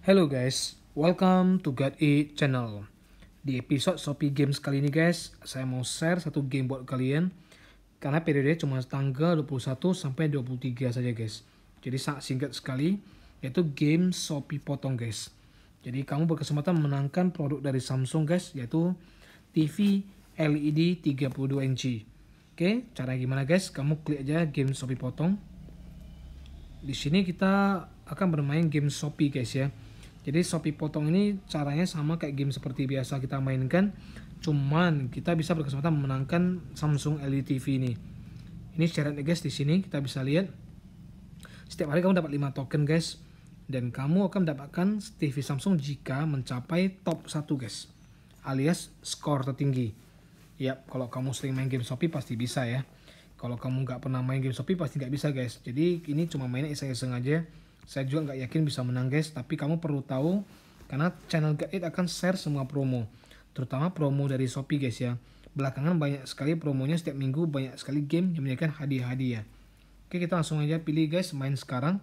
Hello guys, welcome to God E channel. Di episode Shopee Games kali ini guys, saya mau share satu game buat kalian. Karena periode cuma tanggal 21 sampai 23 saja guys. Jadi sangat singkat sekali, yaitu game Shopee potong guys. Jadi kamu berkesempatan menangkan produk dari Samsung guys, yaitu TV LED 32 inci. Oke, cara gimana guys? Kamu klik aja game Shopee potong. Di sini kita akan bermain game Shopee guys ya jadi Shopee potong ini caranya sama kayak game seperti biasa kita mainkan, cuman kita bisa berkesempatan memenangkan Samsung LED TV ini. Ini secara guys di sini kita bisa lihat setiap hari kamu dapat 5 token guys dan kamu akan mendapatkan TV Samsung jika mencapai top 1 guys alias skor tertinggi. Yap, kalau kamu sering main game Shopee pasti bisa ya. Kalau kamu nggak pernah main game Shopee pasti nggak bisa guys. Jadi ini cuma mainnya iseng-iseng aja saya juga nggak yakin bisa menang guys tapi kamu perlu tahu karena channel Gaid akan share semua promo terutama promo dari Shopee guys ya belakangan banyak sekali promonya setiap minggu banyak sekali game yang menyediakan hadiah-hadiah oke kita langsung aja pilih guys main sekarang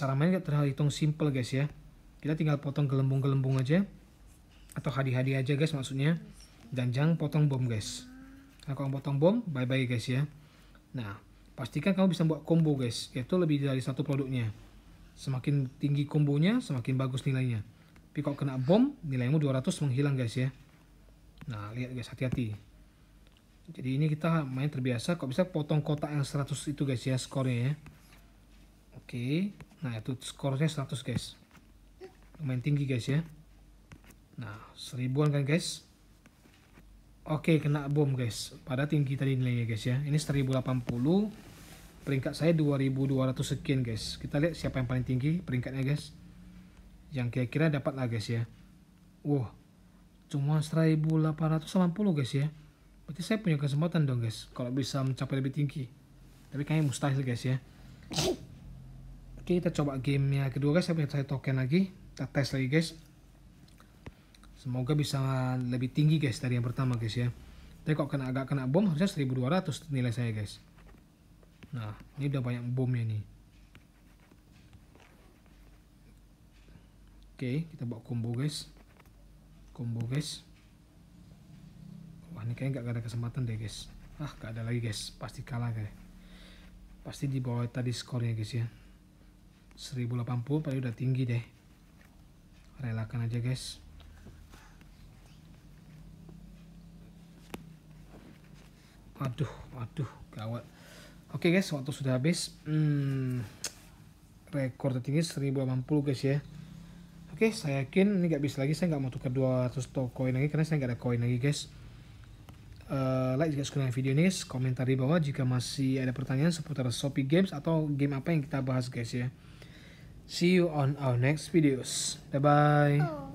cara main terlalu hitung, simple guys ya kita tinggal potong gelembung-gelembung aja atau hadiah-hadiah aja guys maksudnya dan jangan potong bom guys nah kalau potong bom bye bye guys ya nah Pastikan kamu bisa buat combo guys, yaitu lebih dari satu produknya. Semakin tinggi kombonya, semakin bagus nilainya. Tapi kalau kena bom, nilaimu 200 menghilang guys ya. Nah, lihat guys, hati-hati. Jadi ini kita main terbiasa, kok bisa potong kotak yang 100 itu guys ya, skornya ya. Oke, nah itu skornya 100 guys. Lumayan tinggi guys ya. Nah, seribuan kan guys. Oke, kena bom guys. Pada tinggi tadi nilainya guys ya. Ini 1080 peringkat saya 2200 sekian guys kita lihat siapa yang paling tinggi peringkatnya guys yang kira-kira dapat lah guys ya wah cuma 1880 guys ya berarti saya punya kesempatan dong guys kalau bisa mencapai lebih tinggi tapi kayaknya mustahil guys ya oke kita coba gamenya kedua guys saya punya saya token lagi kita tes lagi guys semoga bisa lebih tinggi guys dari yang pertama guys ya tapi kok kena agak kena bom harusnya 1200 nilai saya guys Nah, ini udah banyak bom ya nih. Oke, kita bawa combo guys. Combo guys. Wah, ini kayaknya gak ada kesempatan deh guys. Ah, gak ada lagi guys. Pasti kalah guys. Pasti di bawah tadi skornya guys ya. 1080 paling udah tinggi deh. Relakan aja guys. Aduh, aduh, gawat. Oke okay guys, waktu sudah habis. Hmm, rekor tertinggi 1080 guys ya. Oke, okay, saya yakin ini nggak bisa lagi. Saya nggak mau tukar 200 koin lagi karena saya nggak ada koin lagi guys. Uh, like jika suka dengan video ini komentar di bawah jika masih ada pertanyaan seputar Shopee Games atau game apa yang kita bahas guys ya. See you on our next videos. Bye-bye. Oh.